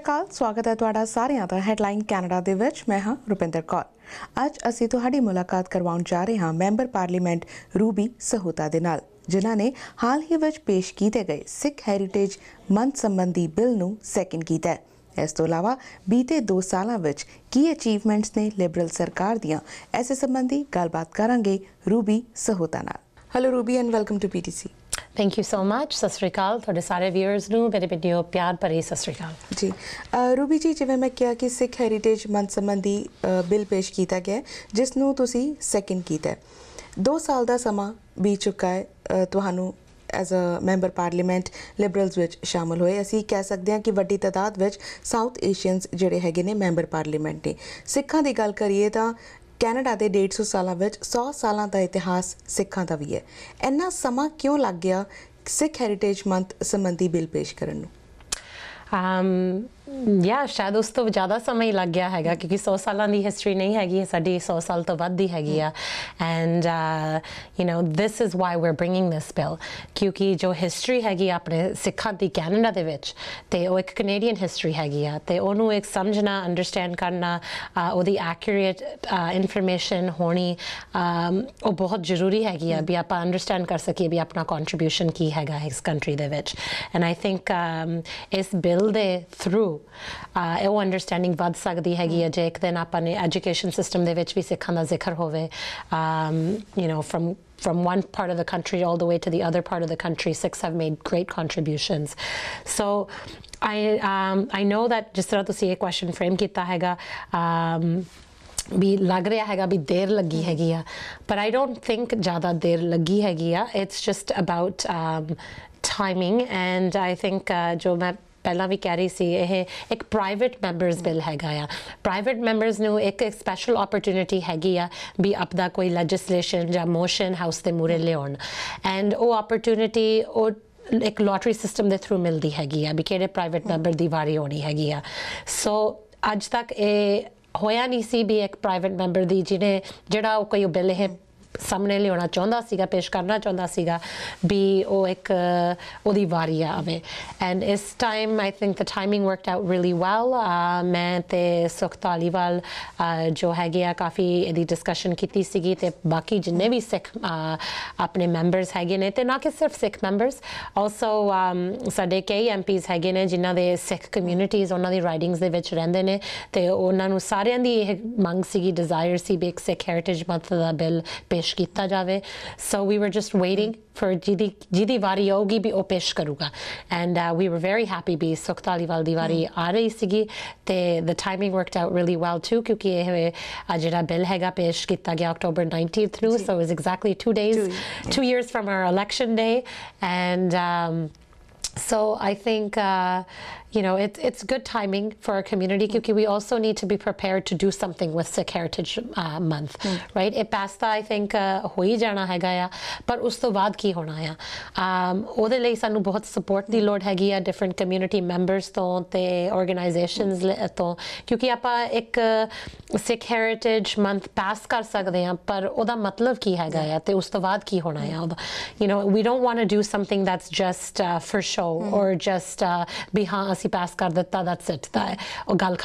ਅਕਾਲ ਸਵਾਗਤ ਹੈ ਤੁਹਾਡਾ ਸਾਰਿਆਂ ਦਾ ਹੈਡਲਾਈਨ ਕੈਨੇਡਾ ਦੇ ਵਿੱਚ ਮੈਂ ਹਾਂ ਰੁਪਿੰਦਰ ਕੌਰ ਅੱਜ ਅਸੀਂ ਤੁਹਾਡੀ ਮੁਲਾਕਾਤ ਕਰਵਾਉਣ ਜਾ ਰਹੇ ਹਾਂ ਮੈਂਬਰ ਪਾਰਲੀਮੈਂਟ ਰੂਬੀ ਸਹੋਤਾ ਦੇ ਨਾਲ ਜਿਨ੍ਹਾਂ ਨੇ ਹਾਲ ਹੀ ਵਿੱਚ ਪੇਸ਼ ਕੀਤੇ ਗਏ ਸਿੱਖ ਹੈਰੀਟੇਜ ਮੰਤ ਸੰਬੰਧੀ ਬਿੱਲ ਨੂੰ ਸੈਕਿੰਡ ਕੀਤਾ ਹੈ ਇਸ ਤੋਂ ਇਲਾਵਾ ਬੀਤੇ 2 ਸਾਲਾਂ ਵਿੱਚ ਕੀ ਅਚੀਵਮੈਂਟਸ ਨੇ ਲਿਬਰਲ ਸਰਕਾਰ ਦੀਆਂ ਐਸੇ ਸੰਬੰਧੀ ਗੱਲਬਾਤ ਕਰਾਂਗੇ ਰੂਬੀ ਸਹੋਤਾ ਨਾਲ hello Ruby and welcome to PTC thank you so much Sat Sri ਅਕਾਲ ਤੁਹਾਡੇ ਸਾਰੇ ਵੀਅਰਸ ਨੂੰ ਮੇਰੇ ਵੀਡੀਓ ਪਿਆਰ ਭਰੀ ਸਤਿ ਸ੍ਰੀ ਅਕਾਲ ਜੀ ਰੂਬੀ ਜੀ ਜਿਵੇਂ ਮੈਂ ਕਿਹਾ ਕਿ ਸਿੱਖ ਹੈਰੀਟੇਜ ਮੰਥ ਸੰਬੰਧੀ ਬਿੱਲ ਪੇਸ਼ ਕੀਤਾ ਗਿਆ ਜਿਸ ਨੂੰ ਤੁਸੀਂ ਸੈਕਿੰਡ ਕੀਤਾ 2 ਸਾਲ ਦਾ ਸਮਾਂ ਬੀਤ ਚੁੱਕਾ ਹੈ ਤੁਹਾਨੂੰ as a member parliament Liberals ਵਿੱਚ ਸ਼ਾਮਲ ਹੋਏ ਅਸੀਂ ਕਹਿ ਸਕਦੇ ਹਾਂ ਕਿ ਵੱਡੀ ਤਦਾਦ ਵਿੱਚ ਸਾਊਥ ਏਸ਼ੀਅਨਸ ਜਿਹੜੇ ਹੈਗੇ ਨੇ ਮੈਂਬਰ ਪਾਰਲੀਮੈਂਟ ਦੇ ਸਿੱਖਾਂ ਦੀ ਗੱਲ ਕਰੀਏ ਤਾਂ ਕੈਨੇਡਾ ਦੇ 150 ਸਾਲਾਂ ਵਿੱਚ 100 ਸਾਲਾਂ ਦਾ ਇਤਿਹਾਸ ਸਿੱਖਾਂ ਦਾ ਵੀ ਹੈ ਇੰਨਾ ਸਮਾਂ ਕਿਉਂ ਲੱਗ ਗਿਆ ਸਿੱਖ ਹੈਰੀਟੇਜ ਮੰਥ ਸੰਬੰਧੀ ਬਿੱਲ ਪੇਸ਼ ਕਰਨ ਨੂੰ um ਯਾ ਸ਼ਾਇਦ ਉਸ ਤੋਂ ਜ਼ਿਆਦਾ ਸਮਾਂ ਹੀ ਲੱਗ ਗਿਆ ਹੈਗਾ ਕਿਉਂਕਿ 100 ਸਾਲਾਂ ਦੀ ਹਿਸਟਰੀ ਨਹੀਂ ਹੈਗੀ ਸਾਡੀ 100 ਸਾਲ ਤੋਂ ਵੱਧ ਦੀ ਹੈਗੀ ਆ and you know this is why we are bringing this bill ਕਿਉਂਕਿ ਜੋ ਹਿਸਟਰੀ ਹੈਗੀ ਆਪਣੇ ਸਿੱਖਾਂ ਦੀ ਕੈਨੇਡਾ ਦੇ ਵਿੱਚ ਤੇ ਉਹ ਇੱਕ ਕੈਨੇਡੀਅਨ ਹਿਸਟਰੀ ਹੈਗੀ ਆ ਤੇ ਉਹਨੂੰ ਇੱਕ ਸਮਝਣਾ ਅੰਡਰਸਟੈਂਡ ਕਰਨਾ ਉਹਦੀ ਐਕਿਊਰੇਟ ਇਨਫੋਰਮੇਸ਼ਨ ਹੋਣੀ ਉਹ ਬਹੁਤ ਜ਼ਰੂਰੀ ਹੈਗੀ ਆ ਵੀ ਆਪਾਂ ਅੰਡਰਸਟੈਂਡ ਕਰ ਸਕੀਏ ਵੀ ਆਪਣਾ ਕੰਟਰੀਬਿਊਸ਼ਨ ਕੀ ਹੈਗਾ ਇਸ ਕੰਟਰੀ ਦੇ ਵਿੱਚ ਐਂਡ ਆਈ ਥਿੰਕ ਇਸ ਬਿਲ ਦੇ ਥਰੂ ਉਹ ਅੰਡਰਸਟੈਂਡਿੰਗ ਵਧ ਸਕਦੀ ਹੈਗੀ ਅਜੇ ਇੱਕ ਦਿਨ ਆਪਾਂ ਨੇ ਐਜੂਕੇਸ਼ਨ ਸਿਸਟਮ ਦੇ you know, ਸਿੱਖਾਂ From one part of the country all the way to the other part of the country, six have made great contributions. So, I um, I know that just to see a question frame kita hega, um, bi lag raha hega der lagi mm. hegiya, but I don't think jada der lagi hegiya. It's just about um, timing, and I think uh, jo main ਪਹਿਲਾਂ ਵੀ ਕਹਿ ਰਹੀ ਸੀ ਇਹ ਇੱਕ private members bill ਹੈਗਾ ਆ private members ਨੂੰ ਇੱਕ special opportunity ਹੈਗੀ ਆ ਵੀ ਆਪਦਾ ਕੋਈ ਲੈਜਿਸਲੇਸ਼ਨ ਜਾਂ ਮੋਸ਼ਨ ਹਾਊਸ ਦੇ ਮੂਰੇ ਲਿਆਉਣ ਐਂਡ ਉਹ ਓਪਰਚੁਨਿਟੀ ਉਹ ਇੱਕ ਲੋਟਰੀ ਸਿਸਟਮ ਦੇ ਥਰੂ ਮਿਲਦੀ ਹੈਗੀ ਆ ਵੀ ਕਿਹੜੇ ਪ੍ਰਾਈਵੇਟ ਮੈਂਬਰ ਦੀ ਵਾਰੀ ਹੋਣੀ ਹੈਗੀ ਆ ਸੋ ਅੱਜ ਤੱਕ ਇਹ ਹੋਇਆ ਨਹੀਂ ਸੀ ਵੀ ਇੱਕ ਪ੍ਰਾਈਵੇਟ ਮੈਂਬਰ ਦੀ ਜਿਹਨੇ ਜਿਹੜਾ ਉਹ ਕੋਈ ਬਿੱਲ ਹੈ ਸਾਹਮਣੇ ਲਿਆਉਣਾ ਚਾਹੁੰਦਾ ਸੀਗਾ ਪੇਸ਼ ਕਰਨਾ ਚਾਹੁੰਦਾ ਸੀਗਾ ਵੀ ਉਹ ਇੱਕ ਉਹਦੀ ਵਾਰੀ ਆਵੇ ਐਂਡ ਇਸ time I think the timing worked out really well ਮੈਂ ਤੇ ਸੁਖਤਾਲੀਵਾਲ ਜੋ ਹੈਗੇ ਆ ਕਾਫੀ ਇਹਦੀ ਡਿਸਕਸ਼ਨ ਕੀਤੀ ਸੀਗੀ ਤੇ ਬਾਕੀ ਜਿੰਨੇ ਵੀ ਸਿੱਖ ਆਪਣੇ ਮੈਂਬਰਸ ਹੈਗੇ ਨੇ ਤੇ ਨਾ ਕਿ ਸਿਰਫ ਸਿੱਖ ਮੈਂਬਰਸ ਆਲਸੋ um, ਸਾਡੇ ਕਈ ਐਮਪੀਸ ਹੈਗੇ ਨੇ ਜਿਨ੍ਹਾਂ ਦੇ ਸਿੱਖ ਕਮਿਊਨਿਟੀਜ਼ ਉਹਨਾਂ ਦੀ ਰਾਈਡਿੰਗਸ ਦੇ ਵਿੱਚ ਰਹਿੰਦੇ ਨੇ ਤੇ ਉਹਨਾਂ ਨੂੰ ਸਾਰਿਆਂ ਦੀ ਇਹ ਮੰਗ ਸੀਗੀ ਡਿਜ਼ਾਇਰ ਸੀ ਵੀ ਇੱਕ ਸਿੱਖ ਹੈਰੀਟੇਜ ਮੰਥ ਦਾ ਬਿੱਲ पेश किया जाए so we were just waiting for जिदी जिदी वारी होगी भी वह पेश करूँगा and we were very happy भी सुखताली वाल की वारी आ रही सी तो the timing worked out really well too क्योंकि यह जोड़ा बिल है पेश किया गया अक्टूबर नाइनटीनथ नू so is exactly two days two years from our election day and so I think you know, it's it's good timing for our community, mm-hmm. Kuki. We also need to be prepared to do something with Sikh Heritage uh, Month, mm-hmm. right? It passed, I think, hui uh, jana hai gaya, but us to baad ki hona ya. Um, ode lei sanu bahut support di Lord hai different community members to, the organizations mm-hmm. le to, kyunki apa uh, Sikh Heritage Month pass kar sakde hain, par oda matlab ki hai gaya, mm-hmm. te us to baad ki hona ya. You know, we don't want to do something that's just for show or just uh, behind ਅਸੀਂ ਪਾਸ ਕਰ ਦਿੱਤਾ that's it ਤਾਂ ਉਹ ਗੱਲ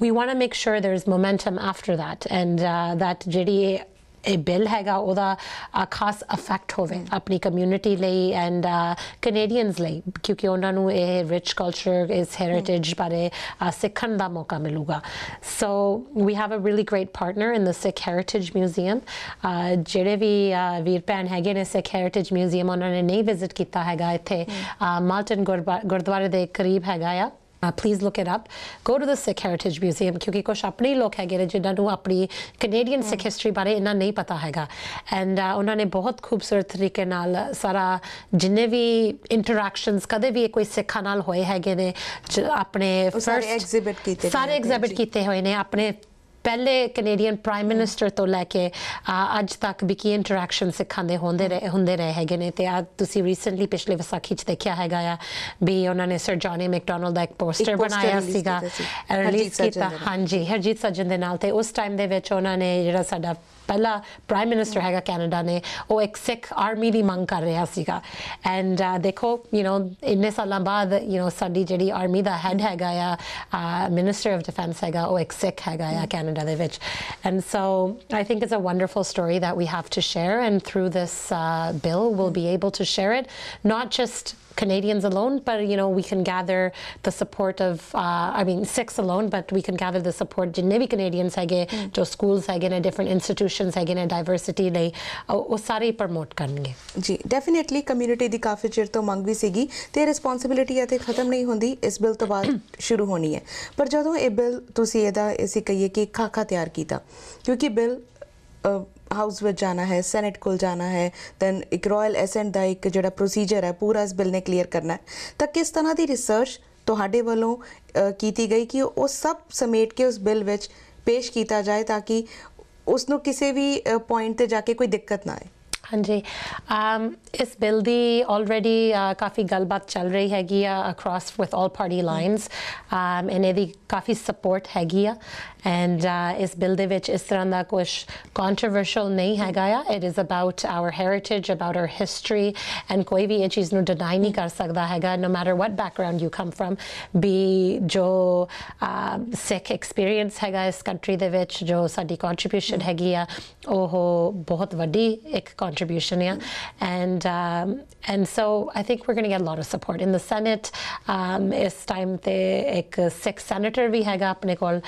we want to make sure there's momentum after that and uh, that ਜਿਹੜੀ ਇਹ bill ਹੈਗਾ ਉਹਦਾ ਆ ਖਾਸ ਇਫੈਕਟ ਹੋਵੇ ਆਪਣੀ ਕਮਿਊਨਿਟੀ ਲਈ ਐਂਡ ਕੈਨੇਡੀਅਨਸ ਲਈ ਕਿਉਂਕਿ ਉਹਨਾਂ ਨੂੰ ਇਹ ਰਿਚ ਕਲਚਰ ਇਸ ਹੈਰੀਟੇਜ ਬਾਰੇ ਸਿੱਖਣ ਦਾ ਮੌਕਾ ਮਿਲੂਗਾ so we have a really great partner in the Sikh heritage museum ਜਿਹੜੇ ਵੀ ਵੀਰ ਭੈਣ ਹੈਗੇ ਨੇ ਸਿੱਖ ਹੈਰੀਟੇਜ ਮਿਊਜ਼ੀਅਮ ਉਹਨਾਂ ਨੇ ਨਹੀਂ ਵਿਜ਼ਿਟ ਕੀਤਾ ਹੈਗਾ ਇੱਥੇ ਮਾਲਟਨ ਗੁਰਦੁਆਰੇ ਦੇ ਕਰੀਬ ਹੈਗਾ ਆ please look it up go to the Sikh heritage museum ਕਿਉਂਕਿ ਕੁਝ ਆਪਣੇ ਲੋਕ ਹੈਗੇ ਨੇ ਜਿਨ੍ਹਾਂ ਨੂੰ ਆਪਣੀ ਕੈਨੇਡੀਅਨ ਸਿੱਖ ਹਿਸਟਰੀ ਬਾਰੇ ਇਹਨਾਂ ਨਹੀਂ ਪਤਾ ਹੈਗਾ ਐਂਡ ਉਹਨਾਂ ਨੇ ਬਹੁਤ ਖੂਬਸੂਰਤ ਤਰੀਕੇ ਨਾਲ ਸਾਰਾ ਜਿੰਨੇ ਵੀ ਇੰਟਰੈਕਸ਼ਨਸ ਕਦੇ ਵੀ ਕੋਈ ਸਿੱਖਾਂ ਨਾਲ ਹੋਏ ਹੈਗੇ ਨੇ ਆਪਣੇ ਫਰਸਟ ਐਗਜ਼ੀਬਿਟ ਕੀਤੇ ਸਾਰੇ ਐਗਜ਼ੀਬਿਟ ਕੀਤੇ ਹੋਏ ਨੇ ਆਪਣੇ ਪਹਿਲੇ ਕੈਨੇਡੀਅਨ ਪ੍ਰਾਈਮ ਮਿਨਿਸਟਰ ਤੋਂ ਲੈ ਕੇ ਅੱਜ ਤੱਕ ਵੀ ਕੀ ਇੰਟਰੈਕਸ਼ਨ ਸਿੱਖਾਂ ਹੁੰਦੇ ਰਹੇ ਹੁੰਦੇ ਰਹੇ ਹੈਗੇ ਨੇ ਤੇ ਆ ਤੁਸੀਂ ਰੀਸੈਂਟਲੀ ਪਿਛਲੇ ਵਿਸਾਖੀ 'ਚ ਦੇਖਿਆ ਹੈਗਾ ਆ ਵੀ ਉਹਨਾਂ ਨੇ ਸਰ ਜਾਨੀ ਮੈਕਡੋਨਲਡ ਦਾ ਇੱਕ ਪੋਸਟਰ ਬਣਾਇਆ ਸੀਗਾ ਰਿਲੀਜ਼ ਕੀਤਾ ਹਾਂਜੀ ਹਰਜੀਤ ਸੱਜਣ ਦੇ ਨਾਲ ਤੇ ਉਸ ਟਾਈਮ ਦੇ ਵਿੱਚ ਉਹਨਾਂ ਨੇ ਜਿਹੜਾ ਸਾਡਾ ਪਹਿਲਾ ਪ੍ਰਾਈਮ ਮਿਨਿਸਟਰ ਹੈਗਾ ਕੈਨੇਡਾ ਨੇ ਉਹ ਇੱਕ ਸਿੱਖ ਆਰਮੀ ਦੀ ਮੰਗ ਕਰ ਰਿਹਾ ਸੀਗਾ ਐਂਡ ਦੇਖੋ ਯੂ نو ਇੰਨੇ ਸਾਲਾਂ ਬਾਅਦ ਯੂ نو ਸਾਡੀ ਜਿਹੜੀ ਆਰਮੀ ਦਾ ਹੈਡ ਹੈਗਾ ਆ ਮਿਨਿਸਟਰ ਆਫ ਡਿਫੈਂਸ ਹੈਗਾ ਉਹ ਇੱਕ ਸਿੱਖ ਹੈਗਾ ਆ Canada Mandelevich. And so I think it's a wonderful story that we have to share. And through this uh, bill, we'll be able to share it, not just Canadians alone, but you know we can gather the support of, uh, I mean, six alone, but we can gather the support. of भी Canadians हैगे, जो schools हैगे different institutions हैगे diversity ਲਈ ਉਹ uh, promote definitely community ਦੀ ਕਾਫੀ ਚਿਰ ਤੋਂ ਮੰਗ ਵੀ ਸੀਗੀ ਤੇ responsibility ਇੱਥੇ ਖਤਮ ਨਹੀਂ bill ਇਸ ਬਿੱਲ ਤੋਂ ਬਾਅਦ But ਹੋਣੀ ਹੈ। ਪਰ ਜਦੋਂ ਇਹ ਬਿੱਲ ਤੁਸੀਂ ਇਹਦਾ ਅਸੀਂ ਕਹੀਏ खाका ਤਿਆਰ ਕੀਤਾ ਕਿਉਂਕਿ ਬਿੱਲ ਹਾਊਸ ਵਿੱਚ ਜਾਣਾ ਹੈ ਸੈਨੇਟ ਕੋਲ ਜਾਣਾ ਹੈ ਦੈਨ ਇੱਕ ਰਾਇਲ ਐਸੈਂਟ ਦਾ ਇੱਕ ਜਿਹੜਾ ਪ੍ਰੋਸੀਜਰ ਹੈ ਪੂਰਾ ਇਸ ਬਿੱਲ ਨੇ ਕਲੀਅਰ ਕਰਨਾ ਹੈ ਤਾਂ ਕਿਸ ਤਰ੍ਹਾਂ ਦੀ ਰਿਸਰਚ ਤੁਹਾਡੇ ਵੱਲੋਂ ਕੀਤੀ ਗਈ ਕਿ ਉਹ ਸਭ ਸਮੇਟ ਕੇ ਉਸ ਬਿੱਲ ਵਿੱਚ ਪੇਸ਼ ਕੀਤਾ ਜਾਏ ਤਾਂ ਕਿ ਉਸ ਨੂੰ ਕਿਸੇ ਵੀ ਪੁਆਇੰਟ ਤੇ ਜਾ ਕੇ ਕੋਈ ਦਿੱਕਤ ਨਾ ਆਏ ਹਾਂਜੀ ਇਸ ਬਿੱਲ ਦੀ ਆਲਰੇਡੀ ਕਾਫੀ ਗੱਲਬਾਤ ਚੱਲ ਰਹੀ ਹੈਗੀ ਆ across with all party lines ਇਹਨੇ ਦੀ ਕਾਫੀ ਸਪੋਰਟ ਹੈਗੀ ਆ ਐਂਡ uh, ਇਸ ਬਿੱਲ ਦੇ ਵਿੱਚ ਇਸ ਤਰ੍ਹਾਂ ਦਾ ਕੁਝ ਕੰਟਰੋਵਰਸ਼ਲ ਨਹੀਂ ਹੈਗਾ ਆ it is about our heritage about our history and ਕੋਈ ਵੀ ਇਹ ਚੀਜ਼ ਨੂੰ ਡਿਨਾਈ ਨਹੀਂ ਕਰ ਸਕਦਾ ਹੈਗਾ no matter what background you come from be ਜੋ uh, ਸਿੱਖ ਐਕਸਪੀਰੀਅੰਸ ਹੈਗਾ ਇਸ ਕੰਟਰੀ ਦੇ ਵਿੱਚ ਜੋ ਸਾਡੀ ਕੰਟਰੀਬਿਊਸ਼ਨ ਹੈਗੀ ਆ ਉਹ ਬਹੁਤ ਵੱਡੀ ਇੱਕ yeah and um, and so I think we're going to get a lot of support in the Senate. Um, is time the sixth senator we have up Nicole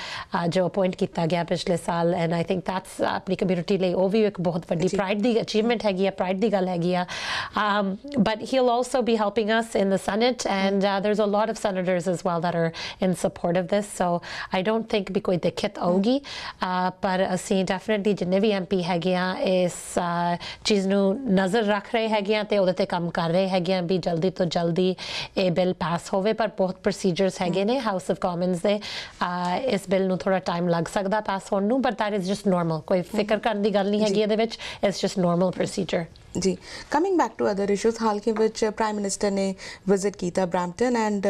Joe appoint kita gaya pichle and I think that's apni community le oh view ek bahut badi pride di achievement hai gya pride di gal hai gya. Um, but he'll also be helping us in the Senate and uh, there's a lot of senators as well that are in support of this. So I don't think bi koi dikhit aogi, uh, but uh, see definitely the MP hai gya is uh, ਚੀਜ਼ ਨੂੰ ਨਜ਼ਰ ਰੱਖ ਰਹੇ ਹੈਗੇ ਆ ਤੇ ਉਹਦੇ ਤੇ ਕੰਮ ਕਰ ਰਹੇ ਹੈਗੇ ਆ ਵੀ ਜਲਦੀ ਤੋਂ ਜਲਦੀ ਇਹ ਬਿੱਲ ਪਾਸ ਹੋਵੇ ਪਰ ਬਹੁਤ ਪ੍ਰੋਸੀਜਰਸ ਹੈਗੇ ਨੇ ਹਾਊਸ ਆਫ ਕਾਮਨਸ ਦੇ ਆ ਇਸ ਬਿੱਲ ਨੂੰ ਥੋੜਾ ਟਾਈਮ ਲੱਗ ਸਕਦਾ ਪਾਸ ਹੋਣ ਨੂੰ but that is just normal ਕੋਈ ਫਿਕਰ ਕਰਨ ਦੀ ਗੱਲ ਨਹੀਂ ਹੈਗੀ ਇਹਦੇ ਵਿੱਚ ਇਟਸ ਜਸਟ ਨਾਰਮਲ ਪ੍ਰੋਸੀਜਰ ਜੀ coming back to other issues ਹਾਲ ਕੇ ਵਿੱਚ ਪ੍ਰਾਈਮ ਮਿਨਿਸਟਰ ਨੇ ਵਿਜ਼ਿਟ ਕੀਤਾ Brampton and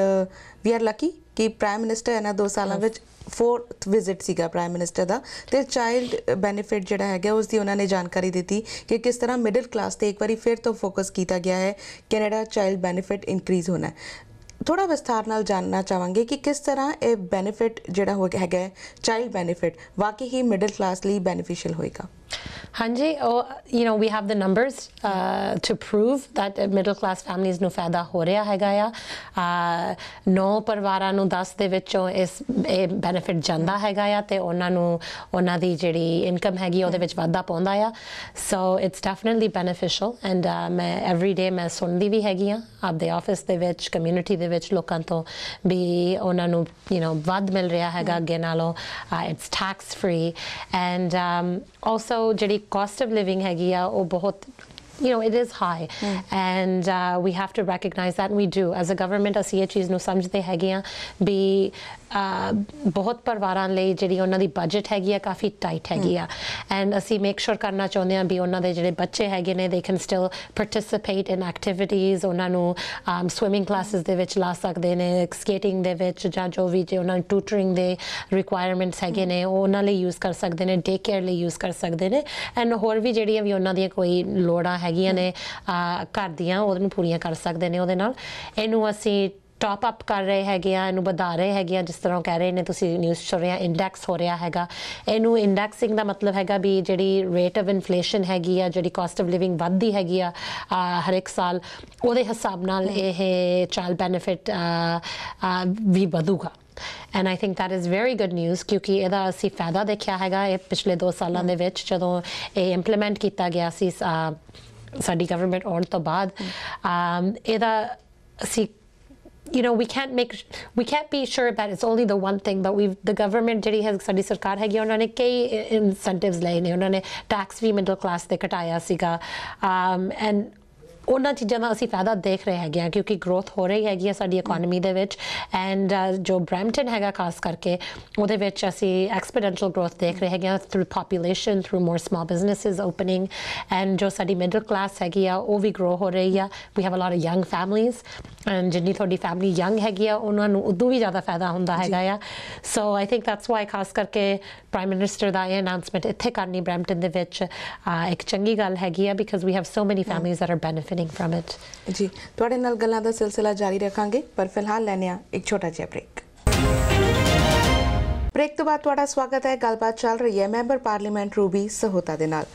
we are lucky ਕਿ ਪ੍ਰਾਈਮ ਮਿਨਿਸਟਰ ਇਹਨਾਂ 2 ਸਾਲਾਂ ਵਿੱਚ ਫੋਰਥ ਵਿਜ਼ਿਟ ਸੀਗਾ ਪ੍ਰਾਈਮ ਮਿਨਿਸਟਰ ਦਾ ਤੇ ਚਾਈਲਡ ਬੈਨੀਫਿਟ ਜਿਹੜਾ ਹੈਗਾ ਉਸ ਦੀ ਉਹਨਾਂ ਨੇ ਜਾਣਕਾਰੀ ਦਿੱਤੀ ਕਿ ਕਿਸ ਤਰ੍ਹਾਂ ਮਿਡਲ ਕਲਾਸ ਤੇ ਇੱਕ ਵਾਰੀ ਫਿਰ ਤੋਂ ਫੋਕਸ ਕੀਤਾ ਗਿਆ ਹੈ ਕੈਨੇਡਾ ਚਾਈਲਡ ਬੈਨੀਫਿਟ ਇਨਕਰੀਜ਼ ਹੋਣਾ ਥੋੜਾ ਵਿਸਥਾਰ ਨਾਲ ਜਾਨਣਾ ਚਾਹਾਂਗੇ ਕਿ ਕਿਸ ਤਰ੍ਹਾਂ ਇਹ ਬੈਨੀਫਿਟ ਜਿਹੜਾ ਹੋ ਹੈਗਾ ਚਾਈਲਡ ਬੈਨੀਫਿਟ ਵਾਕਈ ਹੀ ਮਿਡਲ ਕਲਾਸ ਲਈ ਬੈਨੀਫੀਸ਼ੀਅਲ ਹੋਏਗਾ Hanji, oh, you know, we have the numbers uh, to prove that middle class families nu horeya hagaya. no parvara nu das de is a benefit janda hagaya. gaya te onna nu income hai gi o de vada ponda So it's definitely beneficial and every day main sun di vi hai Ab de office de vich, community de vich lokan to bhi you know, vada mil reya hai ga lo. it's tax free and um, also so, jadi cost of living hai or oh you know, it is high. And uh, we have to recognize that, and we do. As a government, as our is no samjhte hai gaya, be ਬਹੁਤ ਪਰਿਵਾਰਾਂ ਲਈ ਜਿਹੜੀ ਉਹਨਾਂ ਦੀ budget ਹੈਗੀ ਆ ਕਾਫੀ tight ਹੈਗੀ ਆ and ਅਸੀਂ ਮੇਕ ਸ਼ੋਰ ਕਰਨਾ ਚਾਹੁੰਦੇ ਆ ਵੀ ਉਹਨਾਂ ਦੇ ਜਿਹੜੇ ਬੱਚੇ ਹੈਗੇ ਨੇ ਦੇ can still participate in activities ਉਹਨਾਂ ਨੂੰ ਸਵਿਮਿੰਗ ਕਲਾਸਿਸ ਦੇ ਵਿੱਚ ਲਾ ਸਕਦੇ ਨੇ ਸਕੇਟਿੰਗ ਦੇ ਵਿੱਚ ਜਾਂ ਜੋ ਵੀ ਜੇ ਉਹਨਾਂ ਨੂੰ ਟਿਊਟਰਿੰਗ ਦੇ ਰਿਕੁਆਇਰਮੈਂਟਸ ਹੈਗੇ ਨੇ ਉਹ ਉਹਨਾਂ ਲਈ ਯੂਜ਼ ਕਰ ਸਕਦੇ ਨੇ ਡੇ ਕੇਅਰ ਲਈ ਯੂਜ਼ ਕਰ ਸਕਦੇ ਨੇ ਐਂਡ ਹੋਰ ਵੀ ਜਿਹੜੀਆਂ ਵੀ ਉਹਨਾਂ ਦੀਆਂ ਕੋਈ ਲੋੜਾਂ ਹੈਗੀਆਂ ਨੇ ਘਰ ਦੀਆਂ ਉਹਨੂੰ ਪੂਰੀਆਂ ਕਰ ਸਕਦੇ ਨੇ ਉਹਦੇ ਨਾਲ ਇਹਨੂੰ ਅਸੀਂ ਟਾਪ ਅਪ ਕਰ ਰਹੇ ਹੈਗੇ ਆ ਇਹਨੂੰ ਵਧਾ ਰਹੇ ਹੈਗੇ ਆ ਜਿਸ ਤਰ੍ਹਾਂ ਕਹਿ ਰਹੇ ਨੇ ਤੁਸੀਂ ਨਿਊਜ਼ ਸੁਣ ਰਹੇ ਆ ਇੰਡੈਕਸ ਹੋ ਰਿਹਾ ਹੈਗਾ ਇਹਨੂੰ ਇੰਡੈਕਸਿੰਗ ਦਾ ਮਤਲਬ ਹੈਗਾ ਵੀ ਜਿਹੜੀ ਰੇਟ ਆਫ ਇਨਫਲੇਸ਼ਨ ਹੈਗੀ ਆ ਜਿਹੜੀ ਕਾਸਟ ਆਫ ਲਿਵਿੰਗ ਵੱਧਦੀ ਹੈਗੀ ਆ ਹਰ ਇੱਕ ਸਾਲ ਉਹਦੇ ਹਿਸਾਬ ਨਾਲ ਇਹ ਚਾਲ ਬੈਨੀਫਿਟ ਵੀ ਵਧੂਗਾ and I think that is very good news ਕਿਉਂਕਿ ਇਹਦਾ ਅਸੀਂ ਫਾਇਦਾ ਦੇਖਿਆ ਹੈਗਾ ਇਹ ਪਿਛਲੇ 2 ਸਾਲਾਂ ਦੇ ਵਿੱਚ ਜਦੋਂ ਇਹ ਇੰਪਲੀਮੈਂਟ ਕੀਤਾ ਗਿਆ ਸੀ ਸਾਡੀ ਗਵਰਨਮੈਂਟ to ਤੋਂ ਬਾਅਦ ਇਹਦਾ si you know, we can't make, we can't be sure that it's only the one thing, but we the government, jiri has, sadi sarkar hai ki unhone kai incentives lai ne, unhone tax free middle class de kataya si ka, um, and ਉਹਨਾਂ ਚੀਜ਼ਾਂ ਦਾ ਅਸੀਂ ਫਾਇਦਾ ਦੇਖ ਰਹੇ ਹੈਗੇ ਆ ਕਿਉਂਕਿ growth ਹੋ ਰਹੀ ਹੈਗੀ ਆ ਸਾਡੀ ਇਕਨੋਮੀ ਦੇ ਵਿੱਚ ਐਂਡ uh, ਜੋ ਬ੍ਰੈਮਟਨ ਹੈਗਾ ਖਾਸ ਕਰਕੇ ਉਹਦੇ ਵਿੱਚ ਅਸੀਂ ਐਕਸਪੋਨੈਂਸ਼ੀਅਲ ਗਰੋਥ ਦੇਖ ਰਹੇ ਹੈਗੇ ਆ through population through more small businesses opening and ਜੋ ਸਾਡੀ ਮਿਡਲ ਕਲਾਸ ਹੈਗੀ ਆ ਉਹ ਵੀ ਗਰੋ ਹੋ ਰਹੀ ਆ we have a lot of young families ਜਿੰਨੀ ਤੁਹਾਡੀ ਫੈਮਿਲੀ ਯੰਗ ਹੈਗੀ ਆ ਉਹਨਾਂ ਨੂੰ ਉਦੋਂ ਵੀ ਜ਼ਿਆਦਾ ਫਾਇਦਾ ਹੁੰਦਾ ਹੈਗਾ ਆ so I think that's why ਖਾਸ ਕਰਕੇ ਪ੍ਰਾਈਮ ਮਿਨਿਸਟਰ ਦਾ ਇਹ ਅਨਾਉਂਸਮੈਂਟ ਇੱਥੇ ਕਰਨੀ ਬ੍ਰੈਂਟਨ ਦੇ ਵਿੱਚ ਇੱਕ ਚੰਗੀ ਗੱਲ ਹੈਗੀ ਆ because we have so many families that are benefiting from it ਜੀ ਤੁਹਾਡੇ ਨਾਲ ਗੱਲਾਂ ਦਾ ਸਿਲਸਿਲਾ ਜਾਰੀ ਰੱਖਾਂਗੇ ਪਰ ਫਿਲਹਾਲ ਲੈਨੇ ਆ ਇੱਕ ਛੋਟਾ ਜਿਹਾ ਬ੍ਰੇਕ ਬ੍ਰੇਕ ਤੋਂ ਬਾਅਦ ਤੁਹਾਡਾ ਸਵਾਗਤ ਹੈ ਗੱਲਬਾਤ ਚੱਲ ਰਹੀ ਹੈ ਮੈਂਬਰ ਪਾਰਲੀਮੈਂਟ ਰੂਬੀ ਸਹੋਤਾ ਦੇ ਨਾਲ